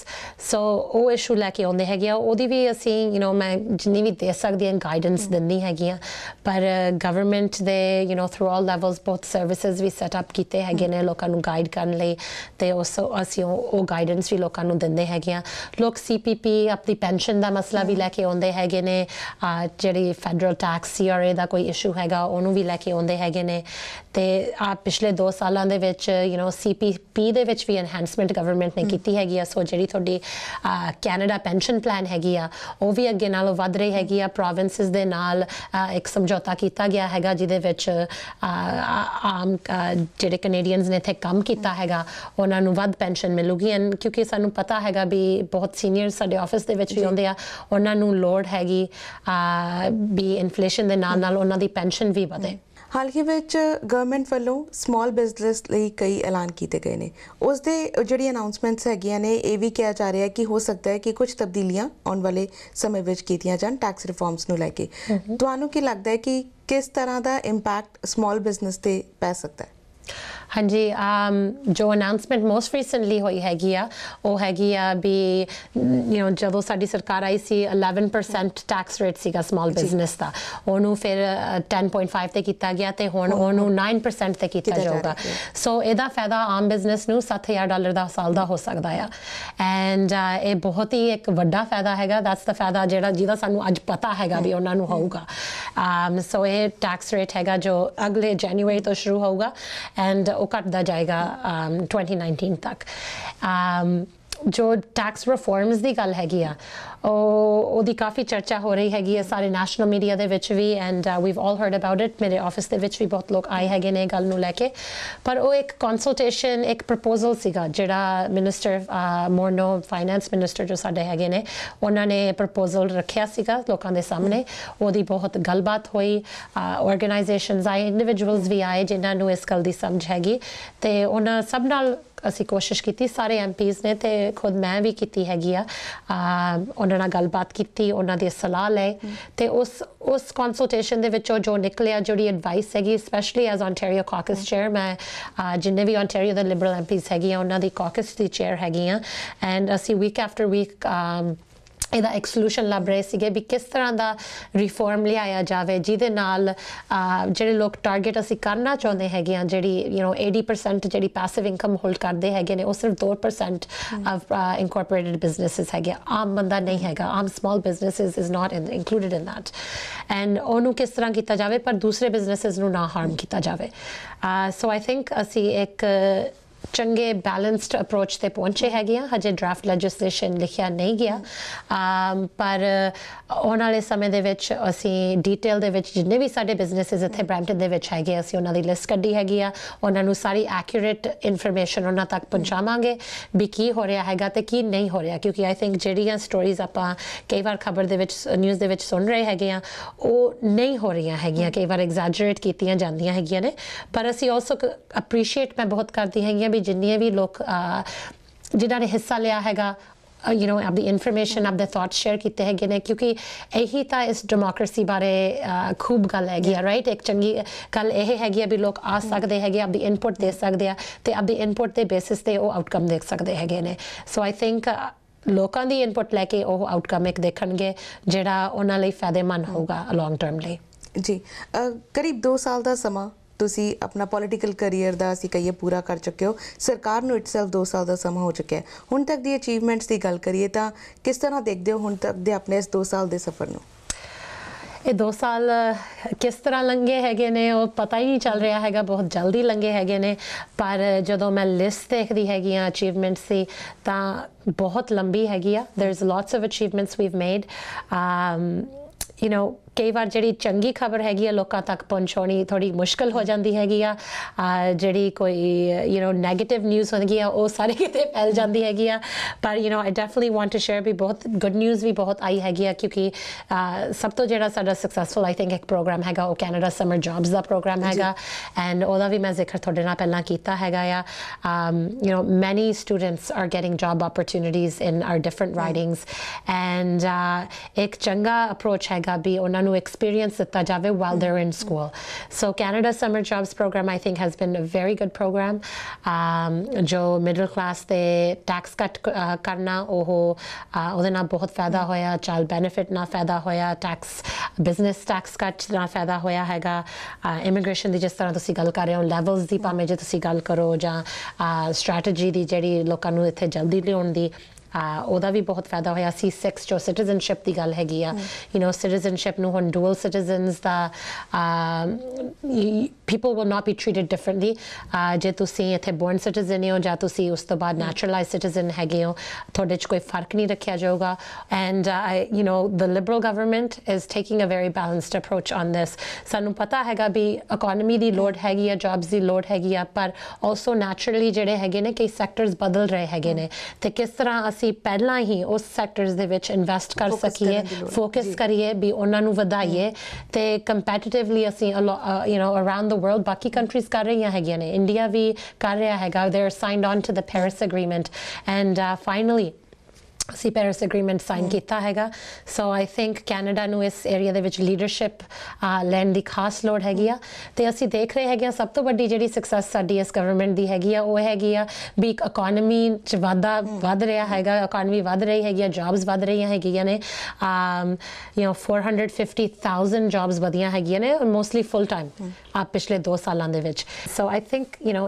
so ਉਹ ਇਸ਼ੂ ਲੈ ਕੇ ਆਉਂਦੇ ਹੈਗੇ ਆ ਉਹਦੀ ਵੀ ਅਸੀਂ ਯੂ نو ਮੈਂ ਜਿੰਨੀ ਵੀ ਦੇ ਸਕਦੀ ਹਾਂ ਗਾਈਡੈਂਸ ਦਿੰਦੀ ਹੈਗੀ ਆ ਪਰ ਗਵਰਨਮੈਂਟ ਦੇ you know through all levels ਬਹੁਤ ਸਰਵਿਸਿਜ਼ ਵੀ ਸੈਟ ਅਪ ਕੀਤੇ ਹੈਗੇ ਨੇ ਲੋਕਾਂ ਨੂੰ ਗਾਈਡ ਕਰਨ ਲਈ ਤੇ ਉਸ ਅਸੀਂ ਉਹ ਗਾਈਡੈਂਸ ਵੀ ਲੋਕਾਂ ਨੂੰ ਦਿੰਦੇ ਹੈਗੇ ਆ ਲੋਕ ਸੀਪੀਪੀ ਆਪਣੀ ਪੈਨਸ਼ਨ ਦਾ ਮਸਲਾ ਵੀ ਲੈ ਕੇ ਆਉਂਦੇ ਹੈਗੇ ਨੇ ਜਿਹੜੀ ਫੈਡਰਲ ਟੈਕਸ ਸੀਆਰਏ ਦਾ ਕੋਈ ਇਸ਼ੂ ਹੈਗਾ ਉਹਨੂੰ ਵੀ ਲੈ ਕੇ ਆਉਂਦੇ ਹੈਗੇ ਨੇ ਤੇ ਆ ਪਿਛਲੇ 2 ਸਾਲਾਂ ਦੇ ਵਿੱਚ ਯੂ نو ਸੀਪੀਪੀ ਦੇ ਵਿੱਚ ਵੀ ਐਨਹਾਂਸਮੈਂਟ ਖੁਦ ਗਵਰਨਮੈਂਟ ਨੇ ਕੀਤੀ ਹੈਗੀ ਆ ਸੋ ਜਿਹੜੀ ਤੁਹਾਡੀ ਕੈਨੇਡਾ ਪੈਨਸ਼ਨ ਪਲਾਨ ਹੈਗੀ ਆ ਉਹ ਵੀ ਅੱਗੇ ਨਾਲੋਂ ਵੱਧ ਰਹੀ ਹੈਗੀ ਆ ਪ੍ਰੋਵਿੰਸਸ ਦੇ ਨਾਲ ਇੱਕ ਸਮਝੌਤਾ ਕੀਤਾ ਗਿਆ ਹੈਗਾ ਜਿਹਦੇ ਵਿੱਚ ਆਮ ਜਿਹੜੇ ਕੈਨੇਡੀਅਨਸ ਨੇ ਇੱਥੇ ਕੰਮ ਕੀਤਾ ਹੈਗਾ ਉਹਨਾਂ ਨੂੰ ਵੱਧ ਪੈਨਸ਼ਨ ਮਿਲੂਗੀ ਐਂ ਕਿਉਂਕਿ ਸਾਨੂੰ ਪਤਾ ਹੈਗਾ ਵੀ ਬਹੁਤ ਸੀਨੀਅਰ ਸਾਡੇ ਆਫਿਸ ਦੇ ਵਿੱਚ ਵੀ ਹੁੰਦੇ ਆ ਉਹਨਾਂ ਨੂੰ ਲੋੜ ਹੈਗੀ ਵੀ ਇਨਫਲੇਸ਼ਨ ਦੇ ਨਾਲ ਨਾਲ ਉਹਨਾਂ ਦੀ ਪੈਨਸ਼ਨ ਵੀ ਵਧੇ ਹਾਲ ਹੀ ਵਿੱਚ ਗਵਰਨਮੈਂਟ ਵੱਲੋਂ ਸਮਾਲ ਬਿਜ਼ਨਸ ਲਈ ਕਈ ਐਲਾਨ ਕੀਤੇ ਗਏ ਨੇ ਉਸ ਦੇ ਜਿਹੜੀ ਅਨਾਉਂਸਮੈਂਟਸ ਹੈਗੀਆਂ ਨੇ ਇਹ ਵੀ ਕਿਹਾ ਜਾ ਰਿਹਾ ਹੈ ਕਿ ਹੋ ਸਕਦਾ ਹੈ ਕਿ ਕੁਝ ਤਬਦੀਲੀਆਂ ਆਉਣ ਵਾਲੇ ਸਮੇਂ ਵਿੱਚ ਕੀਤੀਆਂ ਜਾਣ ਟੈਕਸ ਰਿਫਾਰਮਸ ਨੂੰ ਲੈ ਕੇ ਤੁਹਾਨੂੰ ਕੀ ਲੱਗਦਾ ਹੈ ਕਿ ਕਿਸ ਤਰ੍ਹਾਂ ਦਾ ਇੰਪੈਕਟ ਸਮਾਲ ਬਿਜ਼ਨਸ ਤੇ ਪੈ ਸਕਦਾ ਹੈ ਹਾਂਜੀ um, ਜੋ ਅਨਾਉਂਸਮੈਂਟ ਮੋਸਟ ਰੀਸੈਂਟਲੀ ਹੋਈ ਹੈਗੀ ਆ ਉਹ ਹੈਗੀ ਆ ਵੀ ਯੂ نو ਜਦੋਂ ਸਾਡੀ ਸਰਕਾਰ ਆਈ ਸੀ 11% ਟੈਕਸ ਰੇਟ ਸੀਗਾ ਸਮਾਲ ਬਿਜ਼ਨਸ ਦਾ ਉਹਨੂੰ ਫਿਰ 10.5 ਤੇ ਕੀਤਾ ਗਿਆ ਤੇ ਹੁਣ ਉਹਨੂੰ 9% ਤੇ ਕੀਤਾ ਜਾਊਗਾ ਸੋ ਇਹਦਾ ਫਾਇਦਾ ਆਮ ਬਿਜ਼ਨਸ ਨੂੰ 7000 ਡਾਲਰ ਦਾ ਸਾਲ ਦਾ ਹੋ ਸਕਦਾ ਆ ਐਂਡ ਇਹ ਬਹੁਤ ਹੀ ਇੱਕ ਵੱਡਾ ਫਾਇਦਾ ਹੈਗਾ ਦੈਟਸ ਦਾ ਫਾਇਦਾ ਜਿਹੜਾ ਜਿਹਦਾ ਸਾਨੂੰ ਅੱਜ ਪਤਾ ਹੈਗਾ ਵੀ ਉਹਨਾਂ ਨੂੰ ਹੋਊਗਾ ਸੋ um, ਇਹ ਟੈਕਸ ਰੇਟ ਹੈਗਾ ਜੋ ਅਗਲੇ ਜਨੂਅਰੀ ਤੋਂ ਸ਼ੁਰੂ ਹੋਊਗਾ ਐਂਡ ਉਹ ਘਟਦਾ ਜਾਏਗਾ 2019 ਤੱਕ ਜੋ ਟੈਕਸ ਰਿਫਾਰਮਸ ਦੀ ਗੱਲ ਹੈਗੀ ਆ ਉਹ ਉਹਦੀ ਕਾਫੀ ਚਰਚਾ ਹੋ ਰਹੀ ਹੈਗੀ ਹੈ ਸਾਰੇ ਨੈਸ਼ਨਲ ਮੀਡੀਆ ਦੇ ਵਿੱਚ ਵੀ and we've all heard about it ਮੇਰੇ ਆਫਿਸ ਦੇ ਵਿੱਚ ਵੀ ਬਹੁਤ ਲੋਕ ਆਏ ਹੈਗੇ ਨੇ ਗੱਲ ਨੂੰ ਲੈ ਕੇ ਪਰ ਉਹ ਇੱਕ ਕੰਸਲਟੇਸ਼ਨ ਇੱਕ ਪ੍ਰਪੋਜ਼ਲ ਸੀਗਾ ਜਿਹੜਾ ਮਿਨਿਸਟਰ ਮੋਰਨੋ ਫਾਈਨੈਂਸ ਮਿਨਿਸਟਰ ਜੋ ਸਾਡੇ ਹੈਗੇ ਨੇ ਉਹਨਾਂ ਨੇ ਪ੍ਰਪੋਜ਼ਲ ਰੱਖਿਆ ਸੀਗਾ ਲੋਕਾਂ ਦੇ ਸਾਹਮਣੇ ਉਹਦੀ ਬਹੁਤ ਗੱਲਬਾਤ ਹੋਈ ਆਰਗੇਨਾਈਜੇਸ਼ਨਸ uh, ਆਏ ਇੰਡੀਵਿਜੂਅਲਸ ਵੀ ਆਏ ਜਿਨ੍ਹਾਂ ਨੂੰ ਇਸ ਗੱਲ ਦੀ ਸਮਝ ਹੈਗੀ ਤੇ ਉਹਨਾਂ ਸਭ ਨਾਲ ਅਸੀਂ ਕੋਸ਼ਿਸ਼ ਕੀਤੀ ਸਾਰੇ ਐਮਪੀਜ਼ ਨੇ ਤੇ ਖੁਦ ਮੈਂ ਵੀ ਕੀਤੀ ਹੈਗੀ ਆ uh, ਉਹਨਾਂ ਉਹਨਾਂ ਨਾਲ ਗੱਲਬਾਤ ਕੀਤੀ ਉਹਨਾਂ ਦੀ ਸਲਾਹ ਲਈ ਤੇ ਉਸ ਉਸ ਕੰਸਲਟੇਸ਼ਨ ਦੇ ਵਿੱਚੋਂ ਜੋ ਨਿਕਲਿਆ ਜਿਹੜੀ ਐਡਵਾਈਸ ਹੈਗੀ specially as Ontario caucus chair ਮੈਂ ਜਿੰਨੇ ਵੀ ਓਨਟਾਰੀਓ ਦੇ ਲਿਬਰਲ ਐਮਪੀਸ ਹੈਗੀਆਂ ਉਹਨਾਂ ਦੀ ਕਾਕਸ ਦੀ ਚੇਅਰ ਹੈਗੀਆਂ ਐਂਡ ਅਸੀਂ ਵੀਕ ਆਫਟਰ ਵੀਕ ਇਹਦਾ ਇੱਕ ਲੱਭ ਰਹੇ ਸੀਗੇ ਵੀ ਕਿਸ ਤਰ੍ਹਾਂ ਦਾ ਰਿਫਾਰਮ ਲਿਆਇਆ ਜਾਵੇ ਜਿਹਦੇ ਨਾਲ ਜਿਹੜੇ ਲੋਕ ਟਾਰਗੇਟ ਅਸੀਂ ਕਰਨਾ ਚਾਹੁੰਦੇ ਹੈਗੇ ਆ ਜਿਹੜੀ ਯੂ نو 80% ਜਿਹੜੀ ਪੈਸਿਵ ਇਨਕਮ ਹੋਲਡ ਕਰਦੇ ਹੈਗੇ ਨੇ ਉਹ ਸਿਰਫ 2% ਆਫ ਇਨਕੋਰਪੋਰੇਟਡ ਬਿਜ਼ਨੈਸਸ ਹੈਗੇ ਆਮ ਬੰਦਾ ਨਹੀਂ ਹੈਗਾ ਆਮ small businesses is not included in that and ਉਹਨੂੰ ਕਿਸ ਤਰ੍ਹਾਂ ਕੀਤਾ ਜਾਵੇ ਪਰ ਦੂਸਰੇ ਬਿਜ਼ਨੈਸਸ ਨੂੰ ਨਾ ਹਾਰਮ ਕੀਤਾ ਜਾਵੇ ਸੋ ਆਈ ਥਿੰਕ ਅਸੀਂ ਇੱਕ ਚੰਗੇ ਬੈਲੈਂਸਡ ਅਪਰੋਚ ਤੇ ਪਹੁੰਚੇ ਹੈਗੇ ਆ ਹਜੇ ਡਰਾਫਟ ਲੈਜਿਸਲੇਸ਼ਨ ਲਿਖਿਆ ਨਹੀਂ ਗਿਆ ਪਰ ਉਹਨਾਂ ਵਾਲੇ ਸਮੇਂ ਦੇ ਵਿੱਚ ਅਸੀਂ ਡੀਟੇਲ ਦੇ ਵਿੱਚ ਜਿੰਨੇ ਵੀ ਸਾਡੇ ਬਿਜ਼ਨੈਸਸ ਇੱਥੇ ਬ੍ਰੈਂਟਨ ਦੇ ਵਿੱਚ ਹੈਗੇ ਅਸੀਂ ਉਹਨਾਂ ਦੀ ਲਿਸਟ ਕੱਢੀ ਹੈਗੀ ਆ ਉਹਨਾਂ ਨੂੰ ਸਾਰੀ ਐਕਿਊਰੇਟ ਇਨਫੋਰਮੇਸ਼ਨ ਉਹਨਾਂ ਤੱਕ ਪਹੁੰਚਾਵਾਂਗੇ ਵੀ ਕੀ ਹੋ ਰਿਹਾ ਹੈਗਾ ਤੇ ਕੀ ਨਹੀਂ ਹੋ ਰਿਹਾ ਕਿਉਂਕਿ ਆਈ ਥਿੰਕ ਜਿਹੜੀਆਂ ਸਟੋਰੀਜ਼ ਆਪਾਂ ਕਈ ਵਾਰ ਖਬਰ ਦੇ ਵਿੱਚ ਨਿਊਜ਼ ਦੇ ਵਿੱਚ ਸੁਣ ਰਹੇ ਹੈਗੇ ਆ ਉਹ ਨਹੀਂ ਹੋ ਰਹੀਆਂ ਹੈਗੀਆਂ ਕਈ ਵਾਰ ਐਗਜ਼ੈਜਰੇਟ ਕੀਤੀਆਂ ਜਾਂਦੀਆਂ ਹੈਗੀਆਂ ਨੇ ਪਰ ਅਸੀਂ ਆਲਸੋ ਅਪਰੀਸ਼ੀਏਟ ਮੈਂ ਬਹੁਤ ਕਰਦੀ ਹੈਗੀ ਵੀ ਜਿੰਨੀਆਂ ਵੀ ਲੋਕ ਜਿਨ੍ਹਾਂ ਨੇ ਹਿੱਸਾ ਲਿਆ ਹੈਗਾ ਯੂ نو ਆਪਣੀ ਇਨਫੋਰਮੇਸ਼ਨ ਆਪਦੇ ਥਾਟ ਸ਼ੇਅਰ ਕੀਤੇ ਹੈਗੇ ਨੇ ਕਿਉਂਕਿ ਇਹੀ ਤਾਂ ਇਸ ਡੈਮੋਕ੍ਰੇਸੀ ਬਾਰੇ ਖੂਬ ਗੱਲ ਹੈਗੀ ਆ ਰਾਈਟ ਇੱਕ ਚੰਗੀ ਗੱਲ ਇਹ ਹੈਗੀ ਆ ਵੀ ਲੋਕ ਆ mm. ਸਕਦੇ ਹੈਗੇ ਆਪਦੀ ਇਨਪੁਟ ਦੇ ਸਕਦੇ ਆ ਤੇ ਆਪਦੀ ਇਨਪੁਟ ਦੇ ਬੇਸਿਸ ਤੇ ਉਹ ਆਊਟਕਮ ਦੇਖ ਸਕਦੇ ਹੈਗੇ ਨੇ ਸੋ ਆਈ ਥਿੰਕ ਲੋਕਾਂ ਦੀ ਇਨਪੁਟ ਲੈ ਕੇ ਉਹ ਆਊਟਕਮ ਇੱਕ ਦੇਖਣਗੇ ਜਿਹੜਾ ਉਹਨਾਂ ਲਈ ਫਾਇਦੇਮੰਦ mm. ਹੋਊਗਾ ਲੌਂਗ ਟਰਮ ਲਈ ਜੀ ਕਰੀਬ 2 ਸਾਲ ਦਾ ਸਮਾਂ ਤੁਸੀਂ ਆਪਣਾ ਪੋਲਿਟੀਕਲ ਕੈਰੀਅਰ ਦਾ ਅਸੀਂ ਕਹੀਏ ਪੂਰਾ ਕਰ ਚੁੱਕੇ ਹੋ ਸਰਕਾਰ ਨੂੰ ਇਟਸੈਲਫ 2 ਸਾਲ ਦਾ ਸਮਾਂ ਹੋ ਚੁੱਕਿਆ ਹੈ ਹੁਣ ਤੱਕ ਦੀ ਅਚੀਵਮੈਂਟਸ ਦੀ ਗੱਲ ਕਰੀਏ ਤਾਂ ਕਿਸ ਤਰ੍ਹਾਂ ਦੇਖਦੇ ਹੋ ਹੁਣ ਤੱਕ ਦੇ ਆਪਣੇ ਇਸ 2 ਸਾਲ ਦੇ ਸਫ਼ਰ ਨੂੰ ਇਹ 2 ਸਾਲ ਕਿਸ ਤਰ੍ਹਾਂ ਲੰਘੇ ਹੈਗੇ ਨੇ ਉਹ ਪਤਾ ਹੀ ਨਹੀਂ ਚੱਲ ਰਿਹਾ ਹੈਗਾ ਬਹੁਤ ਜਲਦੀ ਲੰਘੇ ਹੈਗੇ ਨੇ ਪਰ ਜਦੋਂ ਮੈਂ ਲਿਸਟ ਦੇਖਦੀ ਹੈਗੀ ਆ ਅਚੀਵਮੈਂਟਸ ਦੀ ਤਾਂ ਬਹੁਤ ਲੰਬੀ ਹੈਗੀ ਆ there is lots of achievements we've made um you know ਕਈ ਵਾਰ ਜਿਹੜੀ ਚੰਗੀ ਖਬਰ ਹੈਗੀ ਆ ਲੋਕਾਂ ਤੱਕ ਪਹੁੰਚਾਉਣੀ ਥੋੜੀ ਮੁਸ਼ਕਲ ਹੋ ਜਾਂਦੀ ਹੈਗੀ ਆ ਜਿਹੜੀ ਕੋਈ ਯੂ نو 네ਗੇਟਿਵ ਨਿਊਜ਼ ਹੁੰਦੀ ਆ ਉਹ ਸਾਰੇ ਕਿਤੇ ਫੈਲ ਜਾਂਦੀ ਹੈਗੀ ਆ ਪਰ you know I definitely want to share ਵੀ ਬਹੁਤ ਗੁੱਡ ਨਿਊਜ਼ ਵੀ ਬਹੁਤ ਆਈ ਹੈਗੀ ਆ ਕਿਉਂਕਿ ਸਭ ਤੋਂ ਜਿਹੜਾ ਸਾਡਾ ਸਕਸੈਸਫੁਲ ਆਈ ਥਿੰਕ ਇੱਕ ਪ੍ਰੋਗਰਾਮ ਹੈਗਾ ਉਹ ਕੈਨੇਡਾ ਸਮਰ ਜੌਬਸ ਦਾ ਪ੍ਰੋਗਰਾਮ ਹੈਗਾ ਐਂਡ ਉਹਦਾ ਵੀ ਮੈਂ ਜ਼ਿਕਰ ਤੁਹਾਡੇ ਨਾਲ ਪਹਿਲਾਂ ਕੀਤਾ ਹੈਗਾ ਆ you know many students are getting job opportunities in our different ridings and ਇੱਕ ਚੰਗਾ ਅਪਰੋਚ ਹੈਗਾ ਵੀ ਉਹਨਾਂ ਉਹਨਾਂ ਨੂੰ ਐਕਸਪੀਰੀਅੰਸ ਦਿੱਤਾ ਜਾਵੇ ਵਾਈਲ ਦੇ in school so canada summer jobs program i think has been a very good program um ਜੋ ਮਿਡਲ ਕਲਾਸ ਤੇ ਟੈਕਸ ਕਟ ਕਰਨਾ ਉਹ ਉਹਦੇ ਨਾਲ ਬਹੁਤ ਫਾਇਦਾ ਹੋਇਆ ਚਾਲ ਬੈਨੀਫਿਟ ਨਾਲ ਫਾਇਦਾ ਹੋਇਆ ਟੈਕਸ ਬਿਜ਼ਨਸ ਟੈਕਸ ਕਟ ਨਾਲ ਫਾਇਦਾ ਹੋਇਆ ਹੈਗਾ ਇਮੀਗ੍ਰੇਸ਼ਨ ਦੀ ਜਿਸ ਤਰ੍ਹਾਂ ਤੁਸੀਂ ਗੱਲ ਕਰ ਰਹੇ ਹੋ ਲੈਵਲਸ ਦੀ ਭਾਵੇਂ ਜੇ ਤੁਸੀਂ ਗੱਲ ਕਰੋ ਜਾਂ ਸਟ੍ਰੈਟਜੀ ਦੀ ਜਿਹੜੀ ਲੋਕਾਂ ਨੂੰ ਇੱਥੇ ਜਲਦੀ ਲਿਆਉਣ ਦੀ ਉਹਦਾ ਵੀ ਬਹੁਤ ਫਾਇਦਾ ਹੋਇਆ ਸੀ ਸਿਕਸ ਜੋ ਸਿਟੀਜ਼ਨਸ਼ਿਪ ਦੀ ਗੱਲ ਹੈਗੀ ਆ ਯੂ نو ਸਿਟੀਜ਼ਨਸ਼ਿਪ ਨੂੰ ਹੁਣ ਡੂਅਲ ਸਿਟੀਜ਼ਨਸ ਦਾ people will not be treated differently ਜੇ ਤੁਸੀਂ ਇੱਥੇ ਬੋਰਨ ਸਿਟੀਜ਼ਨ ਹੋ ਜਾਂ ਤੁਸੀਂ ਉਸ ਤੋਂ ਬਾਅਦ ਨੈਚੁਰਲਾਈਜ਼ ਸਿਟੀਜ਼ਨ ਹੈਗੇ ਹੋ ਤੁਹਾਡੇ 'ਚ ਕੋਈ ਫਰਕ ਨਹੀਂ ਰੱਖਿਆ ਜਾਊਗਾ and you know the Liberal government is taking a very balanced approach on this ਸਾਨੂੰ ਪਤਾ ਹੈਗਾ ਵੀ ਇਕਨੋਮੀ ਦੀ ਲੋਡ ਹੈਗੀ ਆ ਜੌਬਸ ਦੀ ਲੋਡ ਹੈਗੀ ਆ ਪਰ ਆਲਸੋ ਨੈਚੁਰਲੀ ਜਿਹੜੇ ਹੈਗੇ ਨੇ ਕਈ ਸੈਕਟਰਸ ਬਦਲ ਰਹੇ ਹੈਗੇ ਨੇ ਤੇ ਕਿਸ ਤਰ੍ਹਾਂ ਅਸੀਂ ਪਹਿਲਾਂ ਹੀ ਉਸ ਸੈਕਟਰਸ ਦੇ ਵਿੱਚ ਇਨਵੈਸਟ ਕਰ ਸਕੀਏ ਫੋਕਸ ਕਰੀਏ ਵੀ ਉਹਨਾਂ ਨੂੰ ਵਧਾਈਏ ਤੇ ਕੰਪੈਟੀਟਿਵਲੀ ਅਸੀਂ you know around the world ਬਾਕੀ ਕੰਟਰੀਜ਼ ਕਰ ਰਹੀਆਂ ਹੈਗੀਆਂ ਨੇ ਇੰਡੀਆ ਵੀ ਕਰ ਰਿਹਾ ਹੈਗਾ they are signed on to the Paris agreement and finally ਸੀ ਪੈਰਿਸ ਅਗਰੀਮੈਂਟ ਸਾਈਨ ਕੀਤਾ ਹੈਗਾ ਸੋ ਆਈ ਥਿੰਕ ਕੈਨੇਡਾ ਨੂੰ ਇਸ ਏਰੀਆ ਦੇ ਵਿੱਚ ਲੀਡਰਸ਼ਿਪ ਲੈਣ ਦੀ ਖਾਸ ਲੋੜ ਹੈਗੀ ਆ ਤੇ ਅਸੀਂ ਦੇਖ ਰਹੇ ਹੈਗੇ ਆ ਸਭ ਤੋਂ ਵੱਡੀ ਜਿਹੜੀ ਸਕਸੈਸ ਸਾਡੀ ਇਸ ਗਵਰਨਮੈਂਟ ਦੀ ਹੈਗੀ ਆ ਉਹ ਹੈਗੀ ਆ ਵੀ ਇਕਨੋਮੀ ਚ ਵਾਧਾ mm. ਵਧ ਰਿਹਾ ਹੈਗਾ ਇਕਨੋਮੀ ਵਧ ਰਹੀ ਹੈਗੀ ਆ ਜੌਬਸ ਵਧ ਰਹੀਆਂ ਹੈਗੀਆਂ ਨੇ ਯੂ نو 450000 ਜੌਬਸ ਵਧੀਆਂ ਹੈਗੀਆਂ ਨੇ ਮੋਸਟਲੀ ਫੁੱਲ ਟਾਈਮ ਆ ਪਿਛਲੇ 2 ਸਾਲਾਂ ਦੇ ਵਿੱਚ ਸੋ ਆਈ ਥਿੰਕ ਯੂ نو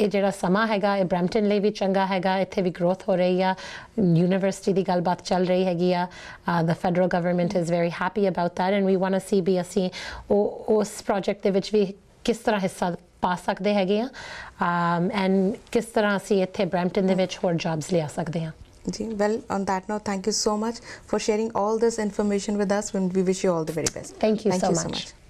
ਇਹ ਜਿਹੜਾ ਸਮਾਂ ਹੈਗਾ ਇਹ ਬ੍ਰੈਂਟਨ ਲਈ ਵੀ ਚੰਗਾ ਹੈਗਾ ਇੱਥੇ ਵੀ ਗਰੋਥ ਹੋ ਰਹੀ ਆ ਯੂਨੀਵਰਸਿਟੀ ਦੀ ਗੱਲਬਾਤ ਚੱਲ ਰਹੀ ਹੈਗੀ ਆ the federal government is very happy about that and we want to see BSC ਉਸ ਪ੍ਰੋਜੈਕਟ ਦੇ ਵਿੱਚ ਵੀ ਕਿਸ ਤਰ੍ਹਾਂ ਹਿੱਸਾ ਪਾ ਸਕਦੇ ਹੈਗੇ ਆ ਐਂਡ ਕਿਸ ਤਰ੍ਹਾਂ ਅਸੀਂ ਇੱਥੇ ਬ੍ਰੈਂਟਨ ਦੇ ਵਿੱਚ ਹੋਰ ਜੌਬਸ ਲਿਆ ਸਕਦੇ ਆ ਜੀ well on that note thank you so much for sharing all this information with us we wish you all the very best thank you so much